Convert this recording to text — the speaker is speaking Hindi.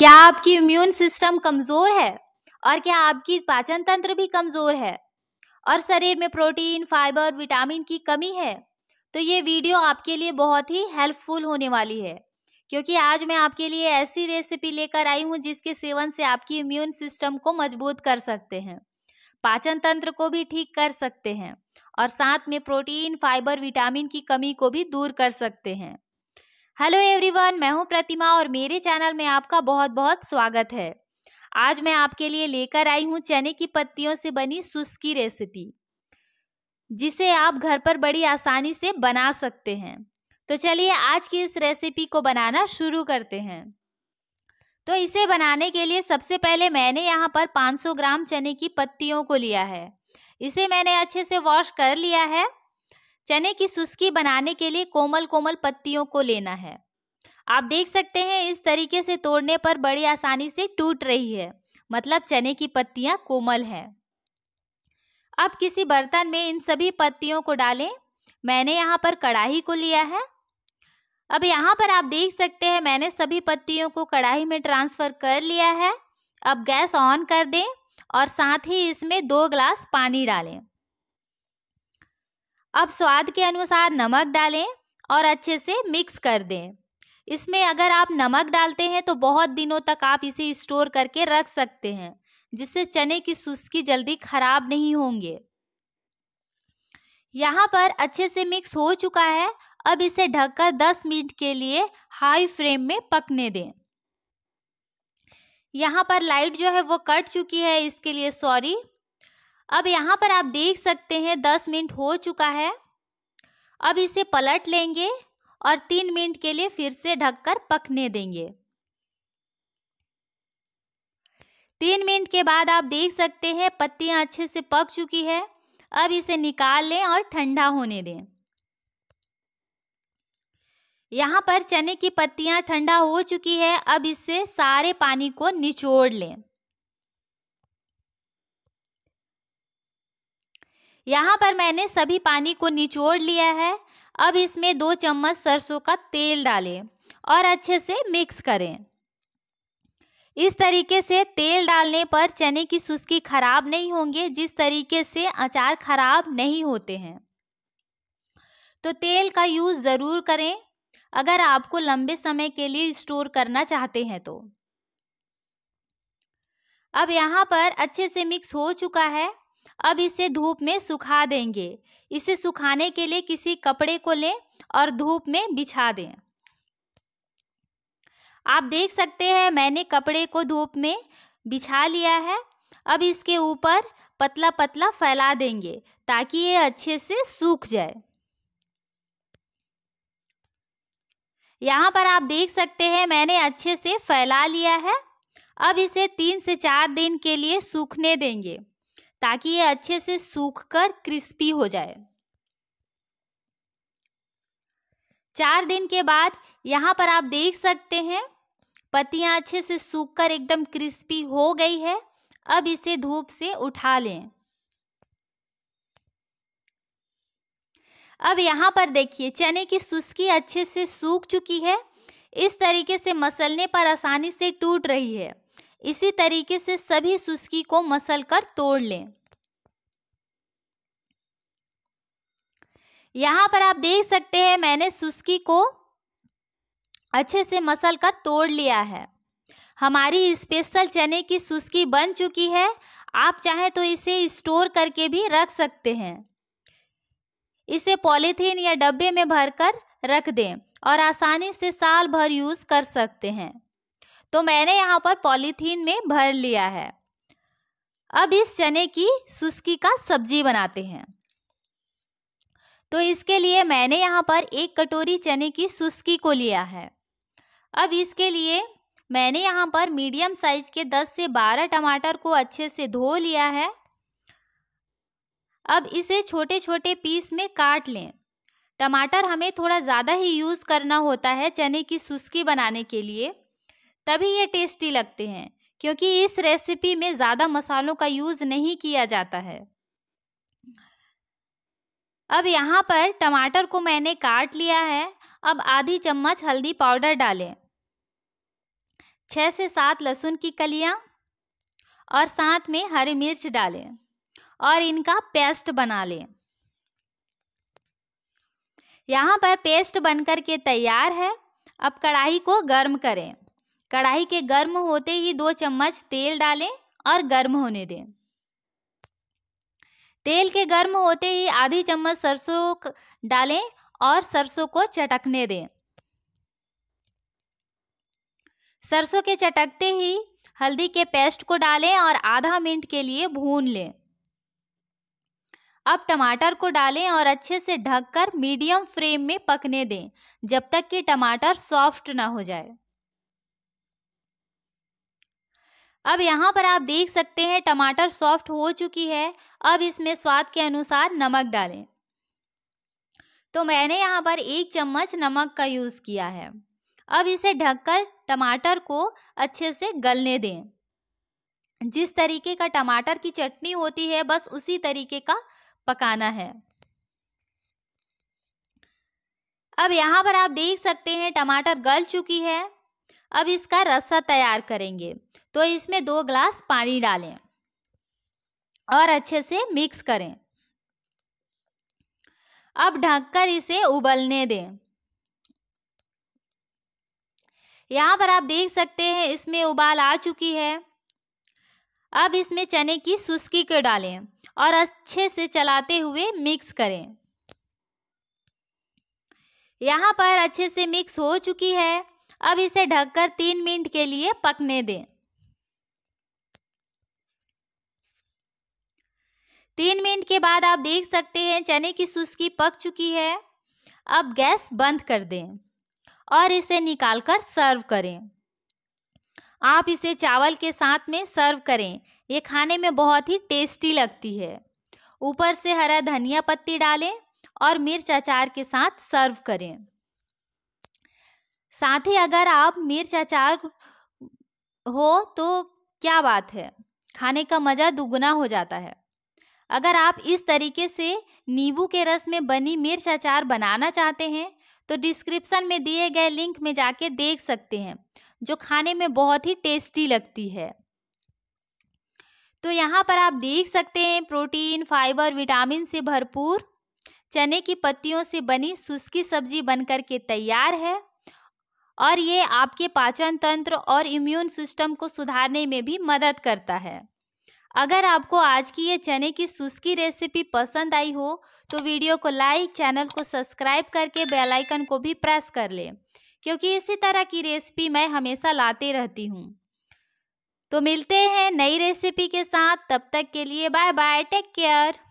क्या आपकी इम्यून सिस्टम कमज़ोर है और क्या आपकी पाचन तंत्र भी कमज़ोर है और शरीर में प्रोटीन फाइबर विटामिन की कमी है तो ये वीडियो आपके लिए बहुत ही हेल्पफुल होने वाली है क्योंकि आज मैं आपके लिए ऐसी रेसिपी लेकर आई हूँ जिसके सेवन से आपकी इम्यून सिस्टम को मजबूत कर सकते हैं पाचन तंत्र को भी ठीक कर सकते हैं और साथ में प्रोटीन फाइबर विटामिन की कमी को भी दूर कर सकते हैं हेलो एवरीवन मैं हूं प्रतिमा और मेरे चैनल में आपका बहुत बहुत स्वागत है आज मैं आपके लिए लेकर आई हूं चने की पत्तियों से बनी सुस्की रेसिपी जिसे आप घर पर बड़ी आसानी से बना सकते हैं तो चलिए आज की इस रेसिपी को बनाना शुरू करते हैं तो इसे बनाने के लिए सबसे पहले मैंने यहाँ पर 500 ग्राम चने की पत्तियों को लिया है इसे मैंने अच्छे से वॉश कर लिया है चने की सुस्की बनाने के लिए कोमल कोमल पत्तियों को लेना है आप देख सकते हैं इस तरीके से तोड़ने पर बड़ी आसानी से टूट रही है मतलब चने की पत्तियां कोमल है अब किसी बर्तन में इन सभी पत्तियों को डालें मैंने यहाँ पर कढ़ाई को लिया है अब यहाँ पर आप देख सकते हैं मैंने सभी पत्तियों को कढ़ाई में ट्रांसफ़र कर लिया है अब गैस ऑन कर दें और साथ ही इसमें दो ग्लास पानी डालें अब स्वाद के अनुसार नमक डालें और अच्छे से मिक्स कर दें इसमें अगर आप नमक डालते हैं तो बहुत दिनों तक आप इसे स्टोर करके रख सकते हैं जिससे चने की सुस्की जल्दी खराब नहीं होंगे यहाँ पर अच्छे से मिक्स हो चुका है अब इसे ढककर 10 मिनट के लिए हाई फ्लेम में पकने दें यहाँ पर लाइट जो है वो कट चुकी है इसके लिए सॉरी अब यहाँ पर आप देख सकते हैं दस मिनट हो चुका है अब इसे पलट लेंगे और तीन मिनट के लिए फिर से ढककर पकने देंगे तीन मिनट के बाद आप देख सकते हैं पत्तियां अच्छे से पक चुकी है अब इसे निकाल लें और ठंडा होने दें यहां पर चने की पत्तियां ठंडा हो चुकी है अब इससे सारे पानी को निचोड़ लें यहाँ पर मैंने सभी पानी को निचोड़ लिया है अब इसमें दो चम्मच सरसों का तेल डालें और अच्छे से मिक्स करें इस तरीके से तेल डालने पर चने की सुस्की खराब नहीं होंगे जिस तरीके से अचार खराब नहीं होते हैं तो तेल का यूज़ ज़रूर करें अगर आपको लंबे समय के लिए स्टोर करना चाहते हैं तो अब यहाँ पर अच्छे से मिक्स हो चुका है अब इसे धूप में सुखा देंगे इसे सुखाने के लिए किसी कपड़े को लें और धूप में बिछा दें आप देख सकते हैं मैंने कपड़े को धूप में बिछा लिया है अब इसके ऊपर पतला पतला फैला देंगे ताकि ये अच्छे से सूख जाए यहाँ पर आप देख सकते हैं मैंने अच्छे से फैला लिया है अब इसे तीन से चार दिन के लिए सूखने देंगे ताकि ये अच्छे से सूख कर क्रिस्पी हो जाए चार दिन के बाद यहाँ पर आप देख सकते हैं पत्तियाँ अच्छे से सूख कर एकदम क्रिस्पी हो गई है अब इसे धूप से उठा लें अब यहाँ पर देखिए चने की सुस्की अच्छे से सूख चुकी है इस तरीके से मसलने पर आसानी से टूट रही है इसी तरीके से सभी सुस्की को मसल कर तोड़ लें यहां पर आप देख सकते हैं मैंने सुस्की को अच्छे से मसल कर तोड़ लिया है हमारी स्पेशल चने की सुस्की बन चुकी है आप चाहे तो इसे स्टोर करके भी रख सकते हैं इसे पॉलीथीन या डब्बे में भरकर रख दें और आसानी से साल भर यूज़ कर सकते हैं तो मैंने यहाँ पर पॉलीथीन में भर लिया है अब इस चने की सुस्की का सब्जी बनाते हैं तो इसके लिए मैंने यहाँ पर एक कटोरी चने की सुस्की को लिया है अब इसके लिए मैंने यहाँ पर मीडियम साइज के 10 से 12 टमाटर को अच्छे से धो लिया है अब इसे छोटे छोटे पीस में काट लें टमाटर हमें थोड़ा ज़्यादा ही यूज़ करना होता है चने की सुस्की बनाने के लिए तभी ये टेस्टी लगते हैं क्योंकि इस रेसिपी में ज़्यादा मसालों का यूज़ नहीं किया जाता है अब यहाँ पर टमाटर को मैंने काट लिया है अब आधी चम्मच हल्दी पाउडर डालें छः से सात लहसुन की कलियाँ और साथ में हरी मिर्च डालें और इनका पेस्ट बना लें यहाँ पर पेस्ट बनकर के तैयार है अब कढ़ाई को गर्म करें कढ़ाई के गर्म होते ही दो चम्मच तेल डालें और गर्म होने दें तेल के गर्म होते ही आधी चम्मच सरसों डालें और सरसों को चटकने दें सरसों के चटकते ही हल्दी के पेस्ट को डालें और आधा मिनट के लिए भून लें अब टमाटर को डालें और अच्छे से ढककर मीडियम फ्लेम में पकने दें जब तक कि टमाटर सॉफ्ट ना हो जाए अब यहाँ पर आप देख सकते हैं टमाटर सॉफ्ट हो चुकी है अब इसमें स्वाद के अनुसार नमक डालें तो मैंने यहाँ पर एक चम्मच नमक का यूज़ किया है अब इसे ढककर टमाटर को अच्छे से गलने दें जिस तरीके का टमाटर की चटनी होती है बस उसी तरीके का पकाना है अब यहाँ पर आप देख सकते हैं टमाटर गल चुकी है अब इसका रस्सा तैयार करेंगे तो इसमें दो ग्लास पानी डालें और अच्छे से मिक्स करें अब ढककर इसे उबलने दें यहाँ पर आप देख सकते हैं इसमें उबाल आ चुकी है अब इसमें चने की सुस्की को डालें और अच्छे से चलाते हुए मिक्स करें यहाँ पर अच्छे से मिक्स हो चुकी है अब इसे ढककर तीन मिनट के लिए पकने दें तीन मिनट के बाद आप देख सकते हैं चने की सुस्की पक चुकी है अब गैस बंद कर दें और इसे निकालकर सर्व करें आप इसे चावल के साथ में सर्व करें ये खाने में बहुत ही टेस्टी लगती है ऊपर से हरा धनिया पत्ती डालें और मिर्च अचार के साथ सर्व करें साथ ही अगर आप मिर्च अचार हो तो क्या बात है खाने का मज़ा दुगुना हो जाता है अगर आप इस तरीके से नींबू के रस में बनी मिर्च अचार बनाना चाहते हैं तो डिस्क्रिप्शन में दिए गए लिंक में जाके देख सकते हैं जो खाने में बहुत ही टेस्टी लगती है तो यहाँ पर आप देख सकते हैं प्रोटीन फाइबर विटामिन से भरपूर चने की पत्तियों से बनी सुस्की सब्जी बनकर के तैयार है और ये आपके पाचन तंत्र और इम्यून सिस्टम को सुधारने में भी मदद करता है अगर आपको आज की ये चने की सुस्की रेसिपी पसंद आई हो तो वीडियो को लाइक चैनल को सब्सक्राइब करके बेल आइकन को भी प्रेस कर लें क्योंकि इसी तरह की रेसिपी मैं हमेशा लाते रहती हूँ तो मिलते हैं नई रेसिपी के साथ तब तक के लिए बाय बाय टेक केयर